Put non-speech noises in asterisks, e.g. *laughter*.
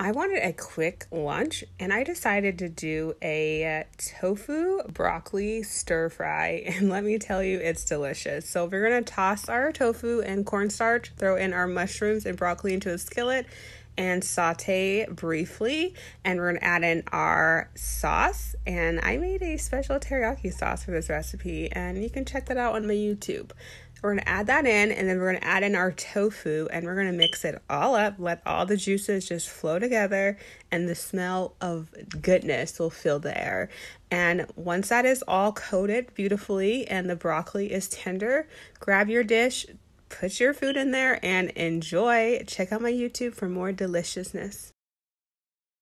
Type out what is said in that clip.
I wanted a quick lunch and I decided to do a uh, tofu broccoli stir fry. *laughs* And let me tell you, it's delicious. So, we're going to toss our tofu and cornstarch, throw in our mushrooms and broccoli into a skillet, and saute briefly. And we're gonna add in our sauce. And I made a special teriyaki sauce for this recipe, and you can check that out on my YouTube. We're going to add that in and then we're going to add in our tofu and we're going to mix it all up. Let all the juices just flow together and the smell of goodness will fill the air. And once that is all coated beautifully and the broccoli is tender, grab your dish, put your food in there and enjoy. Check out my YouTube for more deliciousness.